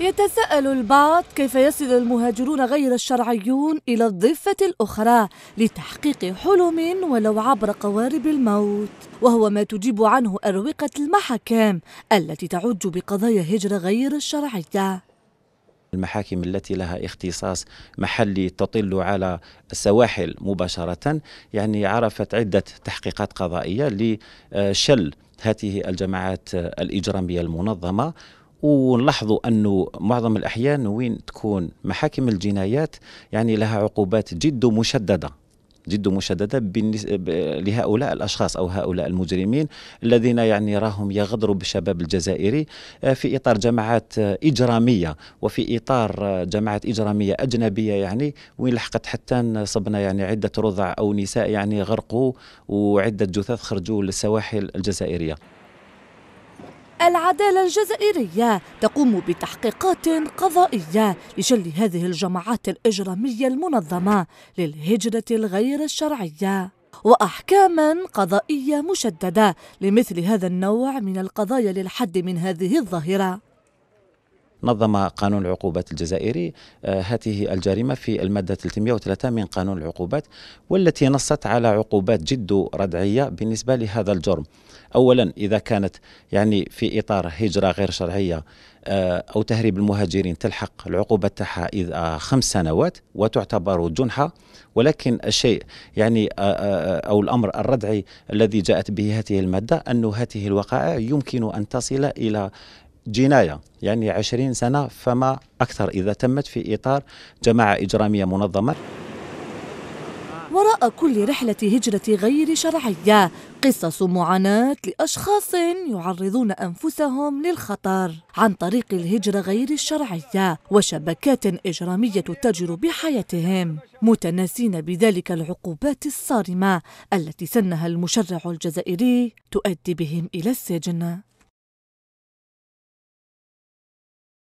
يتساءل البعض كيف يصل المهاجرون غير الشرعيون إلى الضفة الأخرى لتحقيق حلم ولو عبر قوارب الموت وهو ما تجيب عنه أروقة المحاكم التي تعج بقضايا هجرة غير الشرعية المحاكم التي لها اختصاص محلي تطل على السواحل مباشرة يعني عرفت عدة تحقيقات قضائية لشل هذه الجماعات الإجرامية المنظمة ونلاحظوا أنه معظم الأحيان وين تكون محاكم الجنايات يعني لها عقوبات جد مشددة جد مشدده بالنسبة لهؤلاء الاشخاص او هؤلاء المجرمين الذين يعني راهم يغدروا بالشباب الجزائري آه، في اطار جماعات آه، اجراميه وفي اطار آه، جماعات اجراميه اجنبيه يعني وين لحقت حتى صبنا يعني عده رضع او نساء يعني غرقوا وعده جثث خرجوا للسواحل الجزائريه العدالة الجزائرية تقوم بتحقيقات قضائية لشل هذه الجماعات الإجرامية المنظمة للهجرة الغير الشرعية واحكاما قضائيه مشدده لمثل هذا النوع من القضايا للحد من هذه الظاهره نظم قانون العقوبات الجزائري آه، هذه الجريمة في المادة 303 من قانون العقوبات والتي نصت على عقوبات جد ردعية بالنسبة لهذا الجرم أولا إذا كانت يعني في إطار هجرة غير شرعية آه، أو تهريب المهاجرين تلحق العقوبة تاعها إذا آه، خمس سنوات وتعتبر جنحة ولكن الشيء يعني أو الأمر الردعي الذي جاءت به هذه المادة أن هذه الوقائع يمكن أن تصل إلى جناية يعني عشرين سنة فما أكثر إذا تمت في إطار جماعة إجرامية منظمة وراء كل رحلة هجرة غير شرعية قصص معاناة لأشخاص يعرضون أنفسهم للخطر عن طريق الهجرة غير الشرعية وشبكات إجرامية تجر بحياتهم متناسين بذلك العقوبات الصارمة التي سنها المشرع الجزائري تؤدي بهم إلى السجن